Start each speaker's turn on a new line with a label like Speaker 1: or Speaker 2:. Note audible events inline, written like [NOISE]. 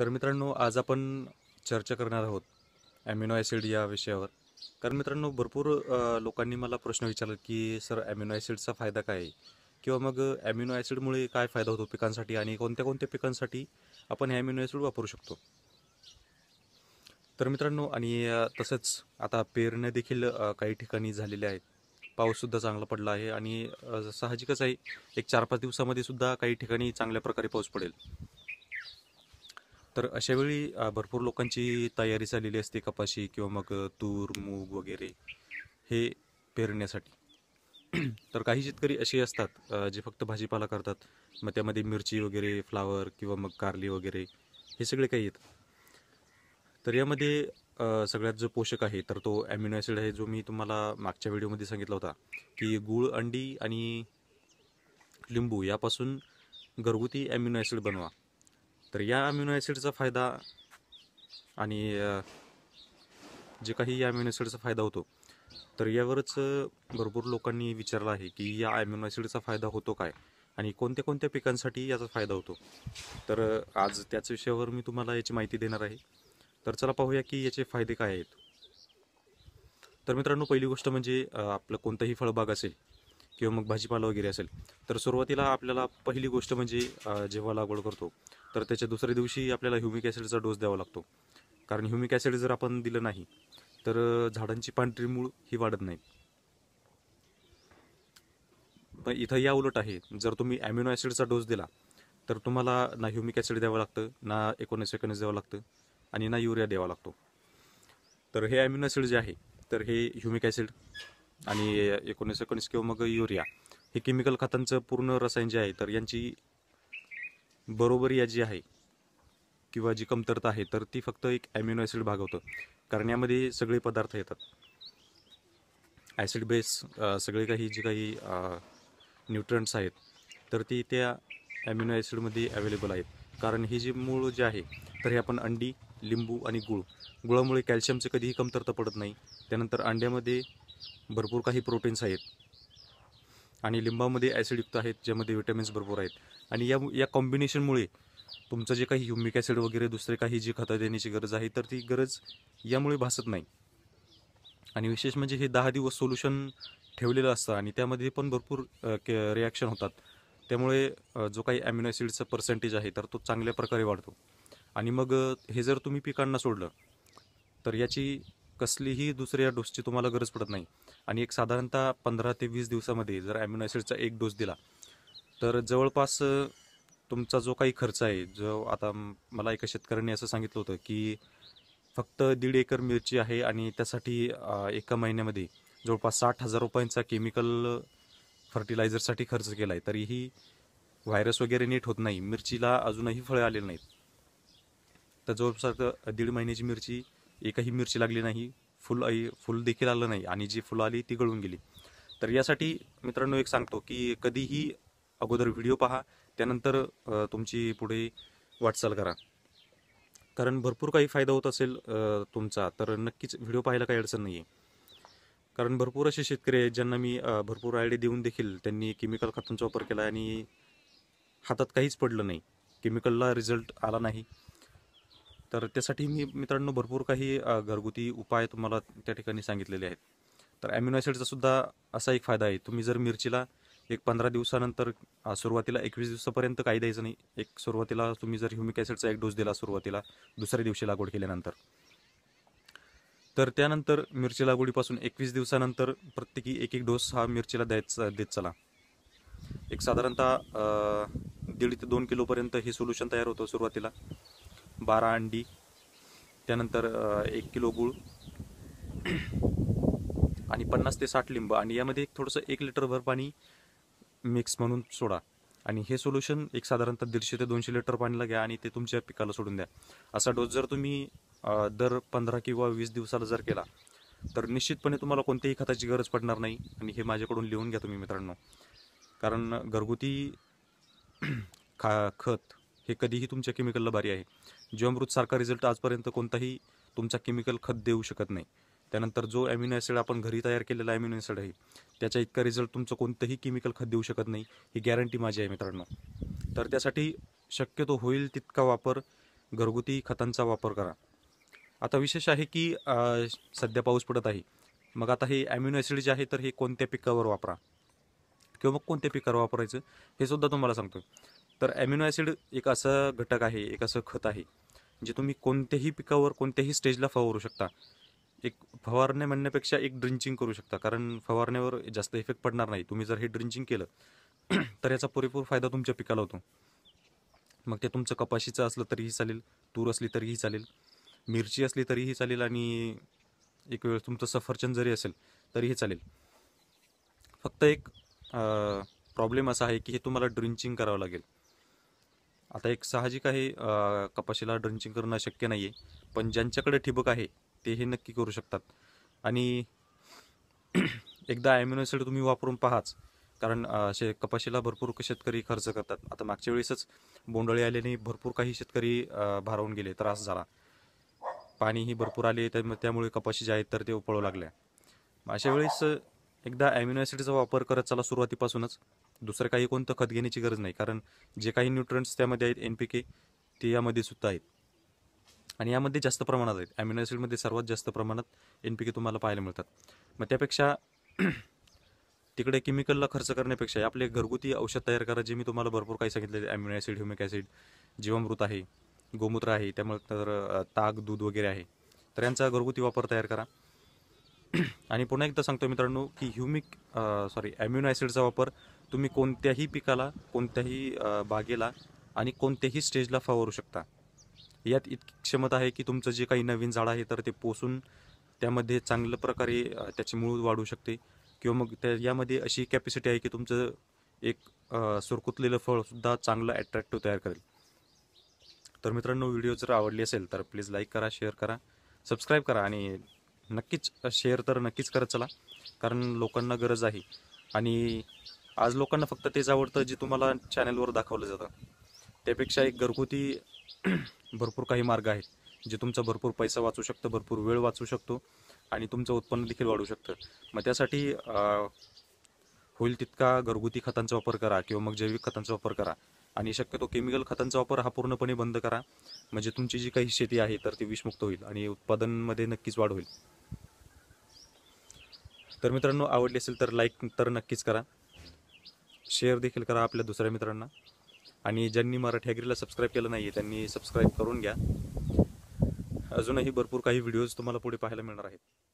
Speaker 1: तर मित्रांनो आज आपण चर्चा करणार आहोत ॲमिनो ॲसिड या विषयावर कारण मित्रांनो भरपूर लोकांनी मला प्रश्न विचारला की सर ॲमिनो ॲसिडचा फायदा काय आहे किंवा मग ॲमिनो ॲसिडमुळे काय फायदा होतो पिकांसाठी आणि कोणत्या कोणत्या पिकांसाठी आपण हे ॲमिनो ॲसिड वापरू शकतो तर मित्रांनो आणि तसंच आता पेरण्या देखील काही ठिकाणी झालेल्या आहेत पाऊससुद्धा चांगला पडला आहे आणि साहजिकच आहे एक चार पाच दिवसामध्ये सुद्धा काही ठिकाणी चांगल्या प्रकारे पाऊस पडेल तर अशा वेळी भरपूर लोकांची तयारी झालेली असते कपाशी किंवा मग तूर मूग वगैरे हे पेरण्यासाठी [CLEARS THROAT] तर काही शेतकरी असे असतात जे फक्त भाजीपाला करतात मग त्यामध्ये मिरची वगैरे फ्लावर किंवा मग कारली वगैरे हे सगळे काही येतं तर यामध्ये सगळ्यात जो पोषक आहे तर तो ॲम्युनो ॲसिड आहे जो मी तुम्हाला मागच्या व्हिडिओमध्ये सांगितला होता की गूळ अंडी आणि लिंबू यापासून घरगुती ॲम्युनो ॲसिड बनवा तर या अम्युनो ॲसिडचा फायदा आणि जे काही या अम्युनो ॲसिडचा फायदा होतो तर यावरच भरपूर लोकांनी विचारलं आहे की या अम्युनो ॲसिडचा फायदा होतो काय आणि कोणत्या कोणत्या पिकांसाठी याचा फायदा होतो तर आज त्याच विषयावर मी तुम्हाला याची माहिती देणार आहे तर चला पाहूया की याचे फायदे काय आहेत तर मित्रांनो पहिली गोष्ट म्हणजे आपलं कोणतंही फळबाग असेल किंवा मग भाजीपाला वगैरे असेल तर सुरुवातीला आपल्याला पहिली गोष्ट म्हणजे जेव्हा लागवड करतो तर त्याच्या दुसऱ्या दिवशी आपल्याला ह्युमिक ॲसिडचा डोस द्यावा लागतो कारण ह्युमिक ॲसिड जर आपण दिलं नाही तर झाडांची पांढरी मूळ ही वाढत नाही पण इथं या उलट आहे जर तुम्ही ॲम्युनो ॲसिडचा डोस दिला तर तुम्हाला ना ह्युमिक ॲसिड द्यावं लागतं ना एकोणीस एकोणीस द्यावं लागतं आणि ना युरिया द्यावा लागतो तर हे ॲम्युनो ॲसिड जे आहे तर हे ह्युमिक ॲसिड आणि एकोणीस एकोणीस किंवा मग युरिया हे केमिकल खतांचं पूर्ण रसायन जे आहे तर यांची बरोबरी या जी आहे किंवा जी कमतरता आहे तर ती फक्त एक ॲम्युनो ॲसिड भागवतं कारण यामध्ये सगळे पदार्थ येतात ॲसिड बेस सगळे काही जे काही न्यूट्रंट्स आहेत तर ती त्या ॲम्युनो ॲसिडमध्ये अवेलेबल आहेत कारण ही जी मूळ जे आहे तर हे आपण अंडी लिंबू आणि गुळ गुळामुळे कॅल्शियमचे कधीही कमतरता पडत नाही त्यानंतर अंड्यामध्ये भरपूर काही प्रोटीन्स आहेत आणि लिंबामध्ये ॲसिडयुक्त आहेत ज्यामध्ये विटॅमिन्स भरपूर आहेत आणि या या कॉम्बिनेशनमुळे तुमचं जे काही ह्युमिक ॲसिड वगैरे दुसरे काही जी खतं देण्याची गरज आहे तर ती गरज यामुळे भासत नाही आणि विशेष म्हणजे हे दहा दिवस सोल्युशन ठेवलेलं असतं आणि त्यामध्ये पण भरपूर रिॲक्शन होतात त्यामुळे जो काही ॲम्युनो ॲसिडचं पर्सेंटेज आहे तर तो चांगल्या प्रकारे वाढतो आणि मग हे जर तुम्ही पिकांना सोडलं तर याची कसलीही दुसऱ्या डोसची तुम्हाला गरज पडत नाही आणि एक साधारणतः पंधरा ते वीस दिवसामध्ये जर ॲम्युनो ॲसिडचा एक डोस दिला तर जवळपास तुमचा जो काही खर्च आहे जो आता मला एका शेतकऱ्याने असं सांगितलं होतं की फक्त दीड एकर मिरची आहे आणि त्यासाठी एका महिन्यामध्ये जवळपास साठ हजार रुपयांचा केमिकल फर्टिलायझरसाठी खर्च केला आहे तरीही व्हायरस वगैरे नीट होत नाही मिरचीला अजूनही फळे आलेली नाहीत तर जवळपास दीड महिन्याची मिरची एकही मिरची लागली नाही फुल फुल देखील आलं नाही आणि जी फुलं आली ती गळून गेली तर यासाठी मित्रांनो एक सांगतो की कधीही अगोदर व्हिडिओ पहा त्यानंतर तुमची पुढे वाटचाल करा कारण भरपूर काही फायदा होत असेल तुमचा तर नक्कीच व्हिडिओ पाहायला काही अडचण नाही आहे कारण भरपूर असे शेतकरी आहेत ज्यांना मी भरपूर आयडी देऊन देखील त्यांनी केमिकल खतांचा वापर केला आणि हातात काहीच पडलं नाही केमिकलला रिझल्ट आला नाही तर त्यासाठी मी मित्रांनो भरपूर काही घरगुती उपाय तुम्हाला त्या ठिकाणी सांगितलेले आहेत तर ॲम्युनो ॲसिडचा सुद्धा असा एक फायदा आहे तुम्ही जर मिरचीला एक पंधरा दिवसानंतर सुरुवातीला एकवीस दिवसापर्यंत काही द्यायचं नाही एक सुरुवातीला तुम्ही जर ह्युमिक ॲसिडचा एक डोस दिला सुरुवातीला दुसऱ्या दिवशी लागवड केल्यानंतर तर त्यानंतर मिरची लागवडीपासून एकवीस दिवसानंतर प्रत्येकी एक एक डोस हा मिरचीला द्यायचा देत चला एक साधारणतः दीड ते दोन किलोपर्यंत हे सोल्युशन तयार होतं सुरुवातीला बारा अंडी त्यानंतर एक किलो गूळ आणि पन्नास ते साठ लिंब आणि यामध्ये एक थोडंसं एक लिटरभर पाणी मिक्स म्हणून सोडा आणि हे सोल्युशन एक साधारणतः दीडशे ते दोनशे लिटर पाणीला घ्या आणि ते तुमच्या पिकाला सोडून द्या असा डोस जर तुम्ही दर पंधरा किंवा वीस दिवसाला जर केला तर निश्चितपणे तुम्हाला कोणत्याही खताची गरज पडणार नाही आणि हे माझ्याकडून लिहून घ्या तुम्ही मित्रांनो कारण घरगुती खा खत हे कधीही तुमच्या केमिकलला भारी आहे जीवामृतसारखा रिझल्ट आजपर्यंत कोणताही तुमचा केमिकल खत देऊ शकत नाही त्यानंतर जो ॲम्युनो ॲसिड आपण घरी तयार केलेला ॲम्युनो ॲसिड आहे त्याच्या इतका रिझल्ट तुमचं कोणतंही केमिकल खत देऊ शकत नाही ही गॅरंटी माझी आहे मित्रांनो तर त्यासाठी शक्यतो होईल तितका वापर घरगुती खतांचा वापर करा आता विशेष आहे की सध्या पाऊस पडत आहे मग आता हे ॲम्युनो ॲसिड जे आहे तर हे कोणत्या पिकावर वापरा किंवा मग कोणत्या पिकावर वापरायचं हे सुद्धा तुम्हाला सांगतो तर ॲम्युनो ॲसिड एक असं घटक आहे एक असं खत आहे जे तुम्ही कोणत्याही पिकावर कोणत्याही स्टेजला फवारू शकता एक फवारणे म्हणण्यापेक्षा एक ड्रिंचिंग करू शकता कारण फवारण्यावर जास्त इफेक्ट पडणार नाही तुम्ही जर हे ड्रिंचिंग केलं [CLEARS THROAT] तर याचा पुरेपूर फायदा तुमच्या पिकाला होतो मग ते तुमचं कपाशीचं असलं तरीही चालेल तूर असली तरीही चालेल मिरची असली तरीही चालेल आणि एक वेळ तुमचं सफरचंद जरी असेल तरीही चालेल फक्त एक प्रॉब्लेम असा आहे की हे तुम्हाला ड्रिंचिंग करावं लागेल आता एक साहजिक आहे कपाशीला ड्रेंचिंग करणं शक्य नाही आहे पण ज्यांच्याकडे ठिबक आहे ते हे नक्की करू शकतात आणि [CLEARS THROAT] एकदा ॲम्युनोसिड तुम्ही वापरून पाहाच कारण शे कपाशीला भरपूर शेतकरी खर्च करतात आता मागच्या वेळेसच बोंडळी आल्याने भरपूर काही शेतकरी भारावून गेले त्रास झाला पाणीही भरपूर आले त्यामुळे कपाशी जे आहेत तर ते उपळू लागल्या अशा वेळेस एकदा ॲम्युनो ॲसिडचा वापर करत चला सुरुवातीपासूनच दुसरं काही कोणतं खत घेण्याची गरज नाही कारण जे काही न्यूट्रंट्स त्यामध्ये आहेत एन पी के ते यामध्ये सुद्धा आहेत आणि यामध्ये जास्त प्रमाणात आहेत ॲम्युनो ॲसिडमध्ये सर्वात जास्त प्रमाणात एन पी के तुम्हाला पाहायला मिळतात मग त्यापेक्षा [CLEARS THROAT] तिकडे केमिकलला खर्च करण्यापेक्षा आपले घरगुती औषध तयार करा जे मी तुम्हाला भरपूर काही सांगितले ॲम्युनो ॲसिड ह्युमिक ॲसिड जीवामृत आहे गोमूत्र आहे त्यामुळे तर ताग दूध वगैरे आहे तर यांचा घरगुती वापर तयार करा [CLEARS THROAT] आणि पुन्हा एकदा सांगतो मित्रांनो की ह्युमिक सॉरी ॲसिडचा वापर तुम्ही कोणत्याही पिकाला कोणत्याही बागेला आणि कोणत्याही स्टेजला फवारू शकता यात इतकी क्षमता आहे की तुमचं जे काही नवीन झाड आहे तर ते पोसून त्यामध्ये चांगल्या प्रकारे त्याची मूळ वाढू शकते किंवा मग त्या यामध्ये अशी कॅपॅसिटी आहे की तुमचं एक सुरकुतलेलं फळसुद्धा चांगलं ॲट्रॅक्टिव्ह तयार करेल तर मित्रांनो व्हिडिओ जर आवडली असेल तर प्लीज लाईक करा शेअर करा सबस्क्राईब करा आणि नक्कीच शेअर तर नक्कीच करत चला कारण लोकांना गरज आहे आणि आज लोकांना फक्त तेच आवडतं जे तुम्हाला चॅनलवर दाखवलं जातं त्यापेक्षा एक घरगुती [CLEARS THROAT] भरपूर काही मार्ग आहेत जे तुमचा भरपूर पैसा वाचू शकतं भरपूर वेळ वाचू शकतो आणि तुमचं उत्पन्न देखील वाढू शकतं मग त्यासाठी होईल तितका घरगुती खतांचा वापर करा किंवा मग जैविक खतांचा वापर करा आणि शक्यतो केमिकल खतांचा वापर हा पूर्णपणे बंद करा म्हणजे तुमची जी काही शेती आहे तर ती विषमुक्त होईल आणि उत्पादनमध्ये नक्कीच वाढ होईल तर मित्रांनो आवडली असेल तर लाईक तर नक्कीच करा शेअर देखील करा आपल्या दुसऱ्या मित्रांना आणि ज्यांनी मराठी ॲग्रीला सबस्क्राईब केलं नाही आहे त्यांनी सबस्क्राईब करून घ्या अजूनही भरपूर काही व्हिडिओज तुम्हाला पुढे पाहायला मिळणार आहेत